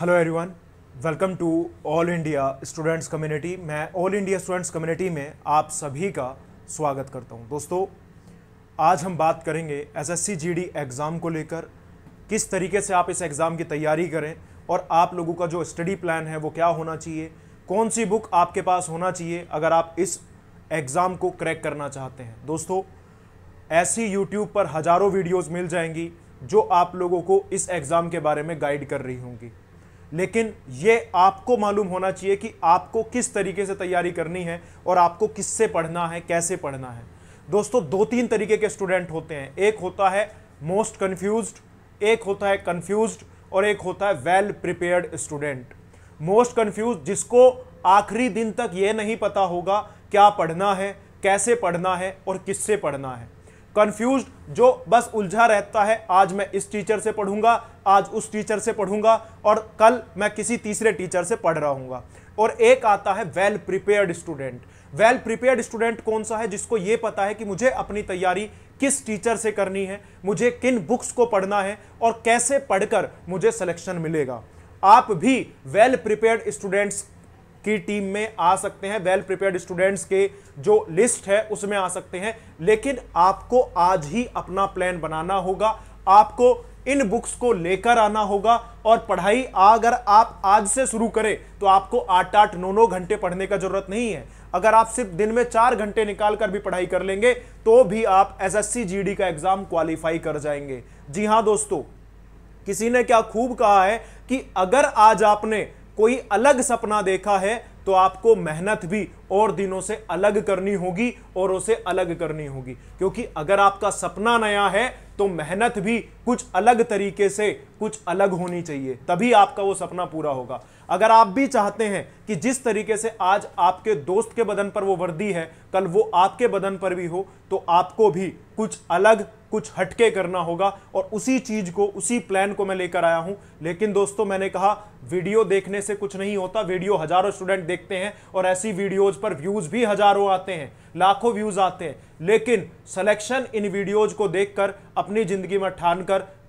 hello everyone welcome to all India students community मैं all India students community में आप सभी का स्वागत करता हूं दोस्तों आज हम बात करेंगे एसएससी जीडी एग्ज़ाम को लेकर किस तरीके से आप इस एग्ज़ाम की तैयारी करें और आप लोगों का जो स्टडी प्लान है वो क्या होना चाहिए कौन सी बुक आपके पास होना चाहिए अगर आप इस एग्ज़ाम को क्रैक करना चाहते हैं दोस्तों ऐसी यूट्यूब पर हज़ारों वीडियोज़ मिल जाएंगी जो आप लोगों को इस एग्ज़ाम के बारे में गाइड कर रही होंगी लेकिन ये आपको मालूम होना चाहिए कि आपको किस तरीके से तैयारी करनी है और आपको किससे पढ़ना है कैसे पढ़ना है दोस्तों दो तीन तरीके के स्टूडेंट होते हैं एक होता है मोस्ट कन्फ्यूज एक होता है कन्फ्यूज और एक होता है well prepared student most confuse जिसको आखिरी दिन तक ये नहीं पता होगा क्या पढ़ना है कैसे पढ़ना है और किससे पढ़ना है कंफ्यूज जो बस उलझा रहता है आज मैं इस टीचर से पढ़ूंगा आज उस टीचर से पढ़ूंगा और कल मैं किसी तीसरे टीचर से पढ़ रहा हूँगा और एक आता है well prepared student well prepared student कौन सा है जिसको ये पता है कि मुझे अपनी तैयारी किस टीचर से करनी है मुझे किन बुक्स को पढ़ना है और कैसे पढ़कर मुझे सिलेक्शन मिलेगा आप भी वेल प्रिपेयर्ड स्टूडेंट्स की टीम में आ सकते हैं वेल प्रिपेयर्ड स्टूडेंट्स के जो लिस्ट है उसमें आ सकते हैं लेकिन आपको आज ही अपना प्लान बनाना होगा आपको इन बुक्स को लेकर आना होगा और पढ़ाई अगर आप आज से शुरू करें तो आपको आठ आठ नौ नौ घंटे पढ़ने का जरूरत नहीं है अगर आप सिर्फ दिन में चार घंटे निकाल कर भी पढ़ाई कर लेंगे तो भी आप एसएससी जीडी का एग्जाम क्वालिफाई कर जाएंगे जी हाँ दोस्तों किसी ने क्या खूब कहा है कि अगर आज आपने कोई अलग सपना देखा है तो आपको मेहनत भी और दिनों से अलग करनी होगी और उसे अलग करनी होगी क्योंकि अगर आपका सपना नया है तो मेहनत भी कुछ अलग तरीके से कुछ अलग होनी चाहिए तभी आपका वो सपना पूरा होगा अगर आप भी चाहते हैं कि जिस तरीके से आज आपके दोस्त के बदन पर वो वर्दी है कल वो आपके बदन पर भी हो तो आपको भी कुछ अलग कुछ हटके करना होगा और उसी चीज़ को उसी प्लान को मैं लेकर आया हूं लेकिन दोस्तों मैंने कहा वीडियो देखने से कुछ नहीं होता वीडियो हज़ारों स्टूडेंट देखते हैं और ऐसी वीडियोज़ पर व्यूज़ भी हज़ारों आते हैं लाखों व्यूज़ आते हैं लेकिन सलेक्शन इन वीडियोज़ को देखकर अपनी ज़िंदगी में ठान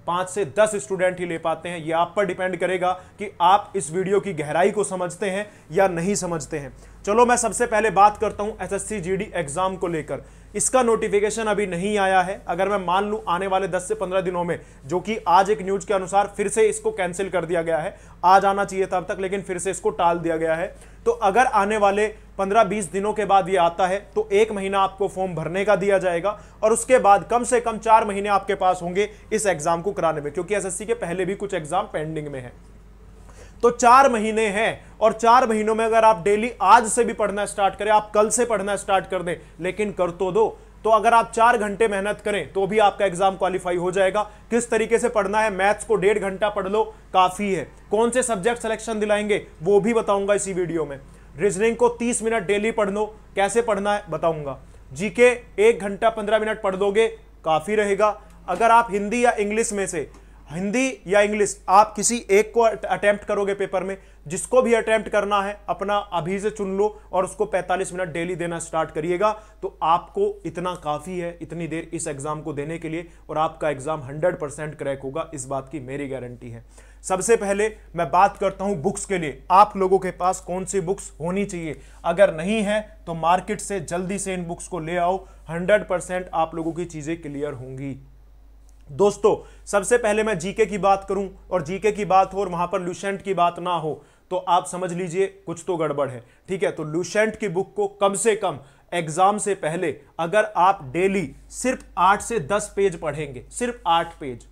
पांच से दस स्टूडेंट ही ले पाते हैं यह आप पर डिपेंड करेगा कि आप इस वीडियो की गहराई को समझते हैं या नहीं समझते हैं चलो मैं सबसे पहले बात करता हूं एसएससी जीडी एग्ज़ाम को लेकर इसका नोटिफिकेशन अभी नहीं आया है अगर मैं मान लू आने वाले 10 से 15 दिनों में जो कि आज एक न्यूज के अनुसार फिर से इसको कैंसिल कर दिया गया है आज आना चाहिए था अब तक लेकिन फिर से इसको टाल दिया गया है तो अगर आने वाले 15-20 दिनों के बाद ये आता है तो एक महीना आपको फॉर्म भरने का दिया जाएगा और उसके बाद कम से कम चार महीने आपके पास होंगे इस एग्जाम को कराने में क्योंकि एस के पहले भी कुछ एग्जाम पेंडिंग में है तो चार महीने हैं और चार महीनों में अगर आप डेली आज से भी पढ़ना स्टार्ट करें आप कल से पढ़ना स्टार्ट कर दें लेकिन कर तो दो तो अगर आप चार घंटे मेहनत करें तो भी आपका एग्जाम क्वालिफाई हो जाएगा किस तरीके से पढ़ना है मैथ्स को डेढ़ घंटा पढ़ लो काफी है कौन से सब्जेक्ट सिलेक्शन दिलाएंगे वो भी बताऊंगा इसी वीडियो में रीजनिंग को 30 मिनट डेली पढ़ लो कैसे पढ़ना है बताऊंगा जीके एक घंटा पंद्रह मिनट पढ़ दोगे काफी रहेगा अगर आप हिंदी या इंग्लिश में से हिंदी या इंग्लिश आप किसी एक को अटेम्प्ट करोगे पेपर में जिसको भी अटैम्प्ट करना है अपना अभी से चुन लो और उसको 45 मिनट डेली देना स्टार्ट करिएगा तो आपको इतना काफ़ी है इतनी देर इस एग्ज़ाम को देने के लिए और आपका एग्ज़ाम 100 परसेंट क्रैक होगा इस बात की मेरी गारंटी है सबसे पहले मैं बात करता हूं बुक्स के लिए आप लोगों के पास कौन सी बुक्स होनी चाहिए अगर नहीं है तो मार्केट से जल्दी से इन बुक्स को ले आओ हंड्रेड परसेंट आप लोगों की चीज़ें क्लियर होंगी दोस्तों सबसे पहले मैं जीके की बात करूं और जीके की बात हो और वहां पर लुशेंट की बात ना हो तो आप समझ लीजिए कुछ तो गड़बड़ है ठीक है तो लूशेंट की बुक को कम से कम एग्जाम से पहले अगर आप डेली सिर्फ आठ से दस पेज पढ़ेंगे सिर्फ आठ पेज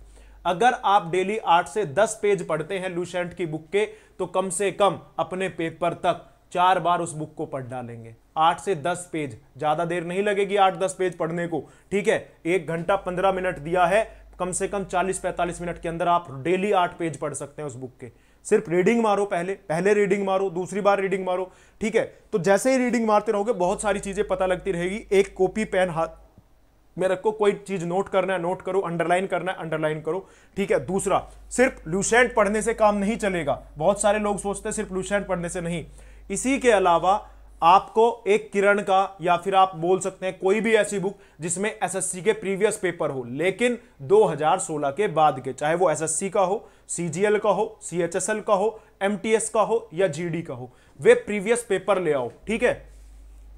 अगर आप डेली आठ से दस पेज पढ़ते हैं लूशेंट की बुक के तो कम से कम अपने पेपर तक चार बार उस बुक को पढ़ डालेंगे आठ से दस पेज ज़्यादा देर नहीं लगेगी आठ दस पेज पढ़ने को ठीक है एक घंटा पंद्रह मिनट दिया है कम से कम चालीस पैंतालीस मिनट के अंदर आप डेली आठ पेज पढ़ सकते हैं उस बुक के सिर्फ रीडिंग मारो पहले पहले रीडिंग मारो दूसरी बार रीडिंग मारो ठीक है तो जैसे ही रीडिंग मारते रहोगे बहुत सारी चीज़ें पता लगती रहेगी एक कॉपी पेन हाथ में रखो कोई चीज़ नोट करना है नोट करो अंडरलाइन करना है अंडरलाइन करो ठीक है दूसरा सिर्फ लूसेंट पढ़ने से काम नहीं चलेगा बहुत सारे लोग सोचते हैं सिर्फ लूसेंट पढ़ने से नहीं इसी के अलावा आपको एक किरण का या फिर आप बोल सकते हैं कोई भी ऐसी बुक जिसमें एसएससी के प्रीवियस पेपर हो लेकिन 2016 के बाद के चाहे वो एसएससी का हो सीजीएल का हो सीएचएसएल का हो एमटीएस का हो या जीडी का हो वे प्रीवियस पेपर ले आओ ठीक है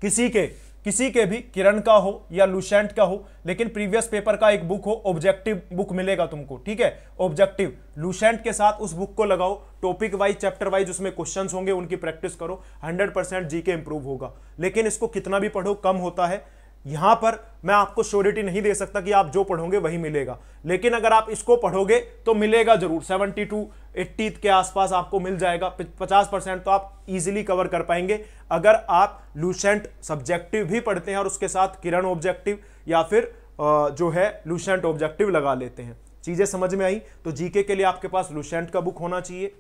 किसी के किसी के भी किरण का हो या लुसेंट का हो लेकिन प्रीवियस पेपर का एक बुक हो ऑब्जेक्टिव बुक मिलेगा तुमको ठीक है ऑब्जेक्टिव लुसेंट के साथ उस बुक को लगाओ टॉपिक वाइज चैप्टर वाइज उसमें क्वेश्चंस होंगे उनकी प्रैक्टिस करो 100 परसेंट जी के इंप्रूव होगा लेकिन इसको कितना भी पढ़ो कम होता है यहां पर मैं आपको श्योरिटी नहीं दे सकता कि आप जो पढ़ोगे वही मिलेगा लेकिन अगर आप इसको पढ़ोगे तो मिलेगा जरूर 72 एट्टी के आसपास आपको मिल जाएगा 50 परसेंट तो आप इजीली कवर कर पाएंगे अगर आप लूसेंट सब्जेक्टिव भी पढ़ते हैं और उसके साथ किरण ऑब्जेक्टिव या फिर जो है लूसेंट ऑब्जेक्टिव लगा लेते हैं चीज़ें समझ में आई तो जीके के लिए आपके पास लूसेंट का बुक होना चाहिए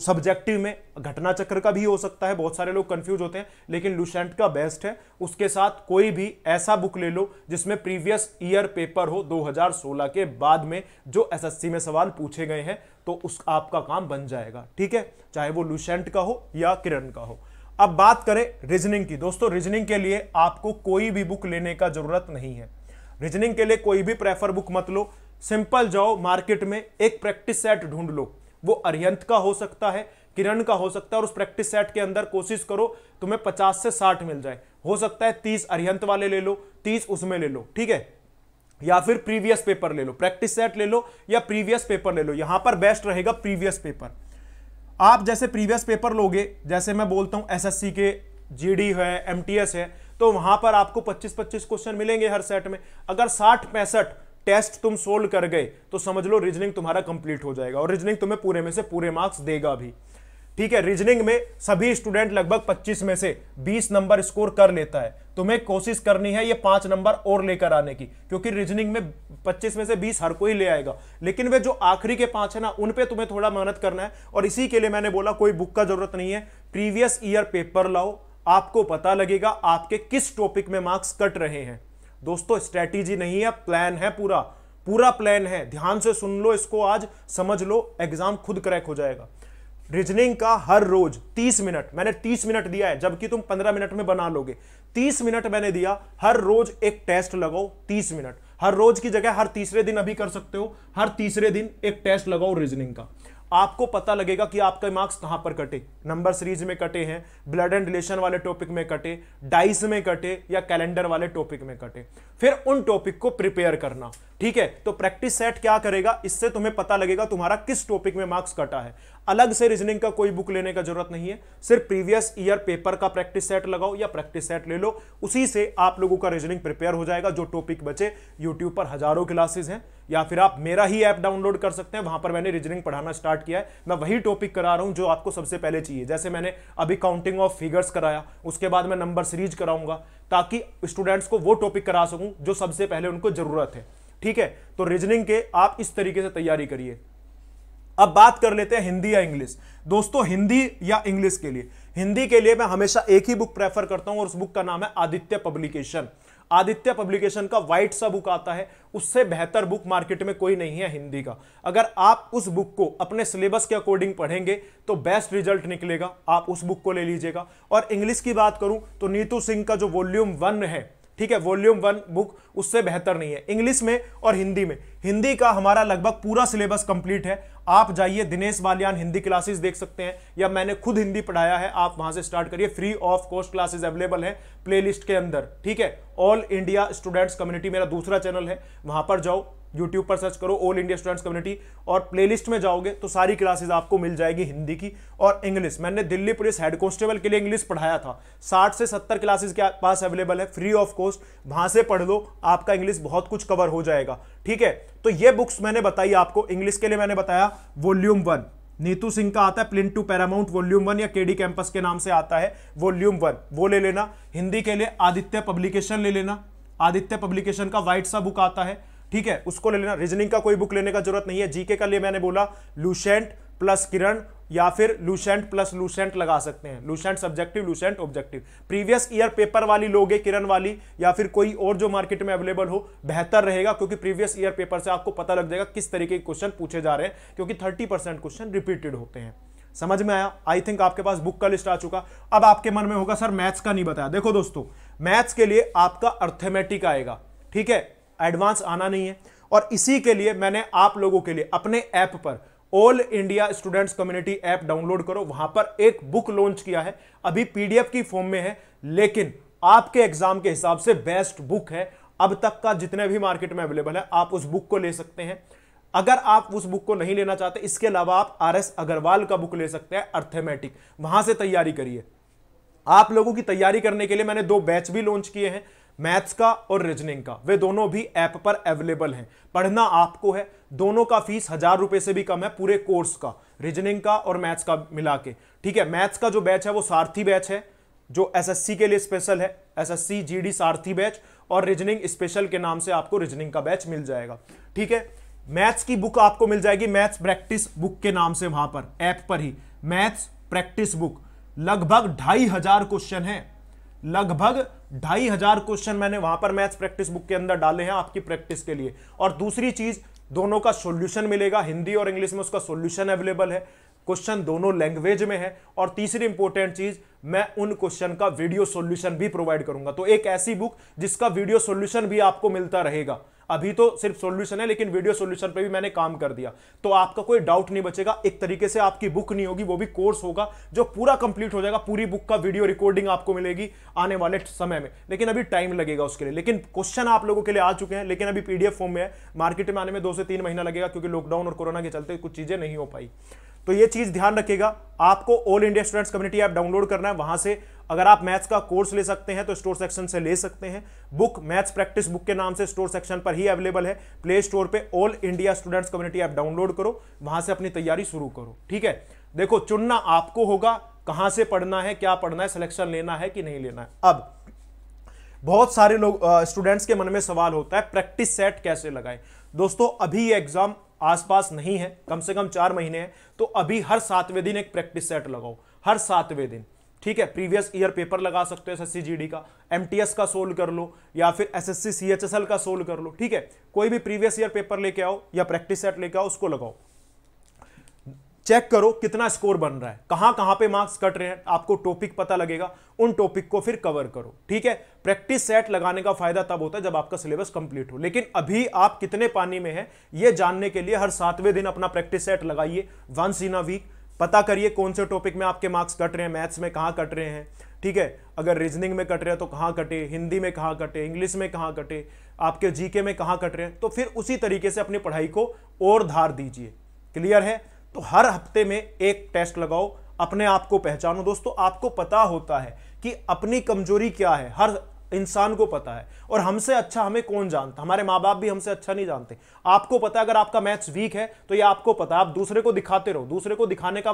सब्जेक्टिव में घटना चक्र का भी हो सकता है बहुत सारे लोग कंफ्यूज होते हैं लेकिन लुशेंट का बेस्ट है उसके साथ कोई भी ऐसा बुक ले लो जिसमें प्रीवियस ईयर पेपर हो 2016 के बाद में जो एसएससी में सवाल पूछे गए हैं तो उस आपका काम बन जाएगा ठीक है चाहे वो लुशेंट का हो या किरण का हो अब बात करें रीजनिंग की दोस्तों रीजनिंग के लिए आपको कोई भी बुक लेने का जरूरत नहीं है रीजनिंग के लिए कोई भी प्रेफर बुक मत लो सिंपल जाओ मार्केट में एक प्रैक्टिस सेट ढूंढ लो वो अरियंत का हो सकता है किरण का हो सकता है और उस प्रैक्टिस सेट के अंदर कोशिश करो तुम्हें 50 से 60 मिल जाए हो सकता है 30 अरियंत वाले ले लो 30 उसमें ले लो ठीक है या फिर प्रीवियस पेपर ले लो प्रैक्टिस सेट ले लो या प्रीवियस पेपर ले लो यहां पर बेस्ट रहेगा प्रीवियस पेपर आप जैसे प्रीवियस पेपर लोगे जैसे मैं बोलता हूं एसएससी के जीडी है एमटीएस है तो वहां पर आपको 25-25 क्वेश्चन मिलेंगे हर सेट में अगर साठ पैंसठ टेस्ट तुम सोल्व कर गए तो समझ लो रीजनिंग तुम्हारा कंप्लीट हो जाएगा और रीजनिंग तुम्हें पूरे में से पूरे मार्क्स देगा भी ठीक है रीजनिंग में सभी स्टूडेंट लगभग 25 में से 20 नंबर स्कोर कर लेता है तुम्हें कोशिश करनी है ये पांच नंबर और लेकर आने की क्योंकि रीजनिंग में 25 में से 20 हर कोई ले आएगा लेकिन वे जो आखिरी के पांच है ना उन पे तुम्हें थोड़ा मेहनत करना है और इसी के लिए मैंने बोला कोई बुक का जरूरत नहीं है प्रीवियस ईयर पेपर लाओ आपको पता लगेगा आपके किस टॉपिक में मार्क्स कट रहे हैं दोस्तों स्ट्रेटेजी नहीं है प्लान है पूरा पूरा प्लान है ध्यान से सुन लो इसको आज समझ लो एग्जाम खुद क्रैक हो जाएगा रीजनिंग का हर रोज 30 मिनट मैंने 30 मिनट दिया है जबकि तुम 15 मिनट में बना लोगे 30 मिनट मैंने दिया हर रोज एक टेस्ट लगाओ 30 मिनट हर रोज की जगह हर तीसरे दिन अभी कर सकते हो हर तीसरे दिन एक टेस्ट लगाओ रीजनिंग का आपको पता लगेगा कि आपके मार्क्स कहां पर कटे नंबर सीरीज में कटे हैं ब्लड एंड रिलेशन वाले टॉपिक में कटे डाइस में कटे या कैलेंडर वाले टॉपिक में कटे फिर उन टॉपिक को प्रिपेयर करना ठीक है तो प्रैक्टिस सेट क्या करेगा इससे तुम्हें पता लगेगा तुम्हारा किस टॉपिक में मार्क्स कटा है अलग से रीजनिंग का कोई बुक लेने का जरूरत नहीं है सिर्फ प्रीवियस ईयर पेपर का प्रैक्टिस सेट लगाओ या प्रैक्टिस सेट ले लो उसी से आप लोगों का रीजनिंग प्रिपेयर हो जाएगा जो टॉपिक बचे यूट्यूब पर हजारों क्लासेज हैं या फिर आप मेरा ही ऐप डाउनलोड कर सकते हैं वहां पर मैंने रीजनिंग पढ़ाना स्टार्ट किया है मैं वही टॉपिक करा रहा हूं जो आपको सबसे पहले चाहिए जैसे मैंने अभी काउंटिंग ऑफ फिगर्स कराया उसके बाद मैं नंबर सीरीज कराऊंगा ताकि स्टूडेंट्स को वो टॉपिक करा सकूं जो सबसे पहले उनको जरूरत है ठीक है तो रीजनिंग के आप इस तरीके से तैयारी करिए अब बात कर लेते हैं हिंदी या इंग्लिश दोस्तों हिंदी या इंग्लिश के लिए हिंदी के लिए मैं हमेशा एक ही बुक प्रेफर करता हूं और उस बुक का नाम है आदित्य पब्लिकेशन आदित्य पब्लिकेशन का वाइट सा बुक आता है उससे बेहतर बुक मार्केट में कोई नहीं है हिंदी का अगर आप उस बुक को अपने सिलेबस के अकॉर्डिंग पढ़ेंगे तो बेस्ट रिजल्ट निकलेगा आप उस बुक को ले लीजिएगा और इंग्लिश की बात करूं तो नीतू सिंह का जो वॉल्यूम वन है ठीक है वॉल्यूम वन बुक उससे बेहतर नहीं है इंग्लिश में और हिंदी में हिंदी का हमारा लगभग पूरा सिलेबस कंप्लीट है आप जाइए दिनेश वालियान हिंदी क्लासेस देख सकते हैं या मैंने खुद हिंदी पढ़ाया है आप वहां से स्टार्ट करिए free of cost classes available है प्लेलिस्ट के अंदर ठीक है ऑल इंडिया स्टूडेंट्स कम्युनिटी मेरा दूसरा चैनल है वहां पर जाओ यूट्यूब पर सर्च करो ऑल इंडिया स्टूडेंट्स कम्युनिटी और प्लेलिस्ट में जाओगे तो सारी क्लासेस आपको मिल जाएगी हिंदी की और इंग्लिश मैंने दिल्ली पुलिस हेड कॉन्स्टेबल के लिए इंग्लिश पढ़ाया था साठ से सत्तर क्लासेज के पास अवेलेबल है फ्री ऑफ कॉस्ट वहां से पढ़ लो आपका इंग्लिश बहुत कुछ कवर हो जाएगा ठीक है तो ये बुक्स मैंने बताई आपको इंग्लिश के लिए मैंने बताया वॉल्यूम वन नीतू सिंह का आता है plinth to paramount volume one या केडी कैंपस के नाम से आता है वॉल्यूम वन वो ले लेना हिंदी के लिए आदित्य पब्लिकेशन ले लेना आदित्य पब्लिकेशन का वाइट सा बुक आता है ठीक है उसको ले लेना रीजनिंग का कोई बुक लेने का जरूरत नहीं है जीके का लिए मैंने बोला लूसेंट प्लस किरण या फिर लूसेंट प्लस लूसेंट लगा सकते हैं Lucent subjective Lucent objective previous year paper वाली लोगे किरण वाली या फिर कोई और जो मार्केट में अवेलेबल हो बेहतर रहेगा क्योंकि प्रीवियस ईयर पेपर से आपको पता लग जाएगा किस तरीके के क्वेश्चन पूछे जा रहे हैं क्योंकि थर्टी परसेंट क्वेश्चन रिपीटेड होते हैं समझ में आया आई थिंक आपके पास बुक का लिस्ट आ चुका अब आपके मन में होगा सर मैथ्स का नहीं बताया देखो दोस्तों मैथ्स के लिए आपका अर्थमेटिक आएगा ठीक है एडवांस आना नहीं है और इसी के लिए मैंने आप लोगों के लिए अपने ऐप पर all India students community app download करो वहां पर एक बुक लॉन्च किया है अभी पीडीएफ की फॉर्म में है लेकिन आपके एग्जाम के हिसाब से बेस्ट बुक है अब तक का जितने भी मार्केट में अवेलेबल है आप उस बुक को ले सकते हैं अगर आप उस बुक को नहीं लेना चाहते इसके अलावा आप आर एस अग्रवाल का बुक ले सकते हैं अर्थमेटिक वहां से तैयारी करिए आप लोगों की तैयारी करने के लिए मैंने दो बैच भी लॉन्च किए हैं मैथ्स का और रीजनिंग का वे दोनों भी ऐप पर अवेलेबल हैं पढ़ना आपको है दोनों का फीस हजार रुपए से भी कम है पूरे कोर्स का रीजनिंग का और मैथ्स का मिला के ठीक है मैथ्स का जो बैच है वो सारथी बैच है जो एसएससी के लिए स्पेशल है एसएससी जीडी सारथी बैच और रीजनिंग स्पेशल के नाम से आपको रीजनिंग का बैच मिल जाएगा ठीक है मैथ्स की बुक आपको मिल जाएगी मैथ्स प्रैक्टिस बुक के नाम से वहां पर ऐप पर ही मैथ्स प्रैक्टिस बुक लगभग ढाई हजार क्वेश्चन है लगभग ढाई हजार क्वेश्चन मैंने वहां पर मैथ्स प्रैक्टिस बुक के अंदर डाले हैं आपकी प्रैक्टिस के लिए और दूसरी चीज दोनों का सॉल्यूशन मिलेगा हिंदी और इंग्लिश में उसका सॉल्यूशन अवेलेबल है क्वेश्चन दोनों लैंग्वेज में है और तीसरी इंपॉर्टेंट चीज मैं उन क्वेश्चन का वीडियो सॉल्यूशन भी प्रोवाइड करूंगा तो एक ऐसी बुक जिसका वीडियो सॉल्यूशन भी आपको मिलता रहेगा अभी तो सिर्फ सोल्यूशन है लेकिन वीडियो सोल्यूशन पर भी मैंने काम कर दिया तो आपका कोई डाउट नहीं बचेगा एक तरीके से आपकी बुक नहीं होगी वो भी कोर्स होगा जो पूरा कंप्लीट हो जाएगा पूरी बुक का वीडियो रिकॉर्डिंग आपको मिलेगी आने वाले समय में लेकिन अभी टाइम लगेगा उसके लिए लेकिन क्वेश्चन आप लोगों के लिए आ चुके हैं लेकिन अभी पीडीएफ फॉर्म में है मार्केट में आने में दो से तीन महीना लगेगा क्योंकि लॉकडाउन और कोरोना के चलते कुछ चीजें नहीं हो पाई तो ये चीज ध्यान रखेगा आपको all India students community app download करना है वहां से अगर आप मैथ्स का कोर्स ले सकते हैं तो स्टोर सेक्शन से ले सकते हैं बुक मैथ्स प्रैक्टिस बुक के नाम से स्टोर सेक्शन पर ही अवेलेबल है प्ले स्टोर पर all India students community app download करो वहां से अपनी तैयारी शुरू करो ठीक है देखो चुनना आपको होगा कहां से पढ़ना है क्या पढ़ना है सिलेक्शन लेना है कि नहीं लेना है अब बहुत सारे लोग स्टूडेंट्स के मन में सवाल होता है प्रैक्टिस सेट कैसे लगाएं दोस्तों अभी ये एग्जाम आसपास नहीं है कम से कम चार महीने हैं तो अभी हर सातवें दिन एक प्रैक्टिस सेट लगाओ हर सातवें दिन ठीक है प्रीवियस ईयर पेपर लगा सकते हो एस जीडी का एम का सोल्व कर लो या फिर एस एस सी का सोल्व कर लो ठीक है कोई भी प्रीवियस ईयर पेपर लेके आओ या प्रैक्टिस सेट लेके आओ उसको लगाओ चेक करो कितना स्कोर बन रहा है कहां कहां पे मार्क्स कट रहे हैं आपको टॉपिक पता लगेगा उन टॉपिक को फिर कवर करो ठीक है प्रैक्टिस सेट लगाने का फायदा तब होता है जब आपका सिलेबस कंप्लीट हो लेकिन अभी आप कितने पानी में हैं यह जानने के लिए हर सातवें दिन अपना प्रैक्टिस सेट लगाइए वंस इन अ वीक पता करिए कौन से टॉपिक में आपके मार्क्स कट रहे हैं मैथ्स में कहाँ कट रहे हैं ठीक है अगर रीजनिंग में कट रहे हैं तो कहाँ कटे हिंदी में कहाँ कटे इंग्लिश में कहाँ कटे आपके जीके में कहाँ कट रहे हैं तो फिर उसी तरीके से अपनी पढ़ाई को और धार दीजिए क्लियर है तो हर हफ्ते में एक टेस्ट लगाओ अपने आप को पहचानो दोस्तों आपको पता होता है कि अपनी कमजोरी क्या है हर इंसान को पता है और हमसे अच्छा हमें कौन जानता हमारे माँ बाप भी हमसे अच्छा नहीं जानते आपको पता है अगर आपका मैथ्स वीक है तो ये आपको पता आप दूसरे को दिखाते रहो दूसरे को दिखाने का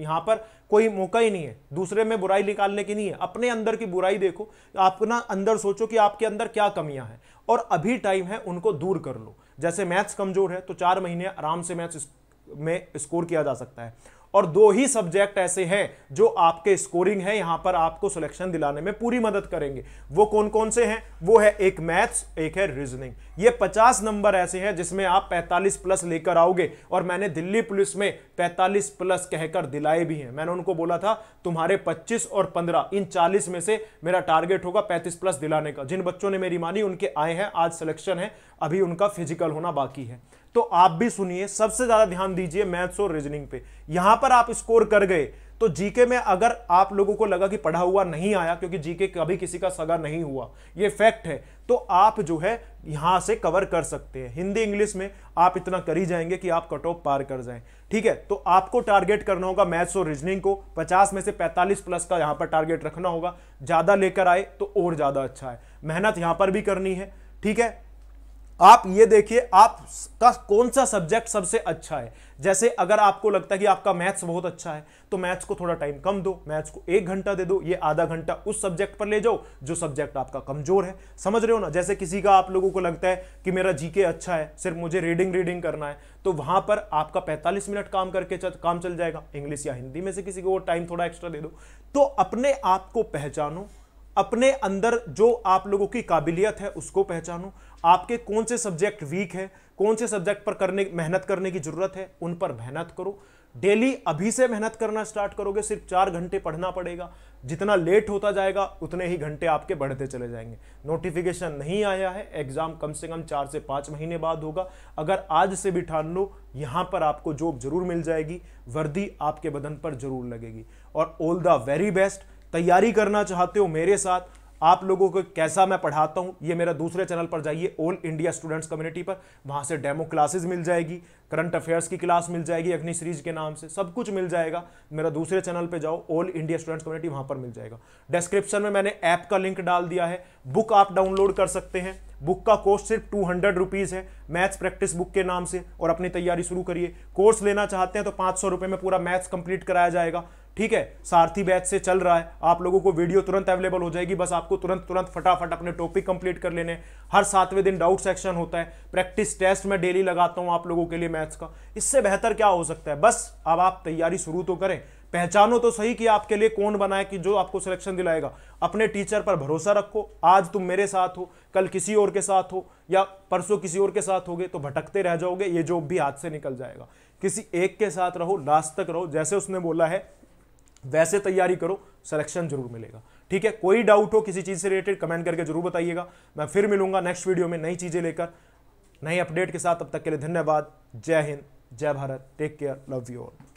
यहाँ पर कोई मौका ही नहीं है दूसरे में बुराई निकालने की नहीं है अपने अंदर की बुराई देखो आप ना अंदर सोचो कि आपके अंदर क्या कमियाँ हैं और अभी टाइम है उनको दूर कर लो जैसे मैथ्स कमज़ोर है तो चार महीने आराम से मैथ्स में स्कोर किया जा सकता है और दो ही सब्जेक्ट ऐसे हैं जो आपके स्कोरिंग है यहां पर आपको सिलेक्शन दिलाने में पूरी मदद करेंगे वो कौन कौन से हैं वो है एक मैथ्स एक है रीजनिंग ये 50 नंबर ऐसे हैं जिसमें आप 45 प्लस लेकर आओगे और मैंने दिल्ली पुलिस में 45 प्लस कहकर दिलाए भी हैं मैंने उनको बोला था तुम्हारे 25 और 15 इन 40 में से मेरा टारगेट होगा 35 प्लस दिलाने का जिन बच्चों ने मेरी मानी उनके आए हैं आज सिलेक्शन है अभी उनका फिजिकल होना बाकी है तो आप भी सुनिए सबसे ज्यादा ध्यान दीजिए मैथ्स और रीजनिंग पे यहां पर आप स्कोर कर गए तो जीके में अगर आप लोगों को लगा कि पढ़ा हुआ नहीं आया क्योंकि जीके कभी किसी का सगा नहीं हुआ ये फैक्ट है तो आप जो है यहां से कवर कर सकते हैं हिंदी इंग्लिश में आप इतना कर ही जाएंगे कि आप कट ऑफ पार कर जाएं ठीक है तो आपको टारगेट करना होगा मैथ्स और रीजनिंग को 50 में से 45 प्लस का यहां पर टारगेट रखना होगा ज्यादा लेकर आए तो और ज्यादा अच्छा है मेहनत यहां पर भी करनी है ठीक है आप ये देखिए आपका कौन सा सब्जेक्ट सबसे अच्छा है जैसे अगर आपको लगता है कि आपका मैथ्स बहुत अच्छा है तो मैथ्स को थोड़ा टाइम कम दो मैथ्स को एक घंटा दे दो ये आधा घंटा उस सब्जेक्ट पर ले जाओ जो सब्जेक्ट आपका कमजोर है समझ रहे हो ना जैसे किसी का आप लोगों को लगता है कि मेरा जीके अच्छा है सिर्फ मुझे रीडिंग रीडिंग करना है तो वहां पर आपका पैंतालीस मिनट काम करके काम चल जाएगा इंग्लिश या हिंदी में से किसी को टाइम थोड़ा एक्स्ट्रा दे दो तो अपने आप को पहचानो अपने अंदर जो आप लोगों की काबिलियत है उसको पहचानो आपके कौन से सब्जेक्ट वीक है कौन से सब्जेक्ट पर करने मेहनत करने की ज़रूरत है उन पर मेहनत करो डेली अभी से मेहनत करना स्टार्ट करोगे सिर्फ चार घंटे पढ़ना पड़ेगा जितना लेट होता जाएगा उतने ही घंटे आपके बढ़ते चले जाएंगे नोटिफिकेशन नहीं आया है एग्ज़ाम कम से कम चार से पाँच महीने बाद होगा अगर आज से भी ठान लो यहाँ पर आपको जॉब जरूर मिल जाएगी वर्दी आपके बदन पर जरूर लगेगी और ऑल द वेरी बेस्ट तैयारी करना चाहते हो मेरे साथ आप लोगों को कैसा मैं पढ़ाता हूं ये मेरा दूसरे चैनल पर जाइए ऑल इंडिया स्टूडेंट्स कम्युनिटी पर वहां से डेमो क्लासेस मिल जाएगी करंट अफेयर्स की क्लास मिल जाएगी अग्नि सीरीज के नाम से सब कुछ मिल जाएगा मेरा दूसरे चैनल पे जाओ ऑल इंडिया स्टूडेंट्स कम्युनिटी वहां पर मिल जाएगा डिस्क्रिप्शन में मैंने ऐप का लिंक डाल दिया है बुक आप डाउनलोड कर सकते हैं बुक का कोर्स सिर्फ टू हंड्रेड रुपीज़ है मैथ्स प्रैक्टिस बुक के नाम से और अपनी तैयारी शुरू करिए कोर्स लेना चाहते हैं तो पाँच सौ रुपये में पूरा मैथ्स कंप्लीट कराया जाएगा ठीक है सारथी बैच से चल रहा है आप लोगों को वीडियो तुरंत अवेलेबल हो जाएगी बस आपको तुरंत तुरंत फटाफट अपने टॉपिक कंप्लीट कर लेने हर सातवें दिन डाउट सेक्शन होता है प्रैक्टिस टेस्ट मैं डेली लगाता हूं आप लोगों के लिए मैथ्स का इससे बेहतर क्या हो सकता है बस अब आप तैयारी शुरू तो करें पहचानो तो सही कि आपके लिए कौन बनाए कि जो आपको सिलेक्शन दिलाएगा अपने टीचर पर भरोसा रखो आज तुम मेरे साथ हो कल किसी और के साथ हो या परसों किसी और के साथ होगे तो भटकते रह जाओगे ये जॉब भी हाथ से निकल जाएगा किसी एक के साथ रहो लास्ट तक रहो जैसे उसने बोला है वैसे तैयारी करो सिलेक्शन जरूर मिलेगा ठीक है कोई डाउट हो किसी चीज़ से रिलेटेड कमेंट करके जरूर बताइएगा मैं फिर मिलूंगा नेक्स्ट वीडियो में नई चीज़ें लेकर नई अपडेट के साथ अब तक के लिए धन्यवाद जय हिंद जय Bharat take care love you all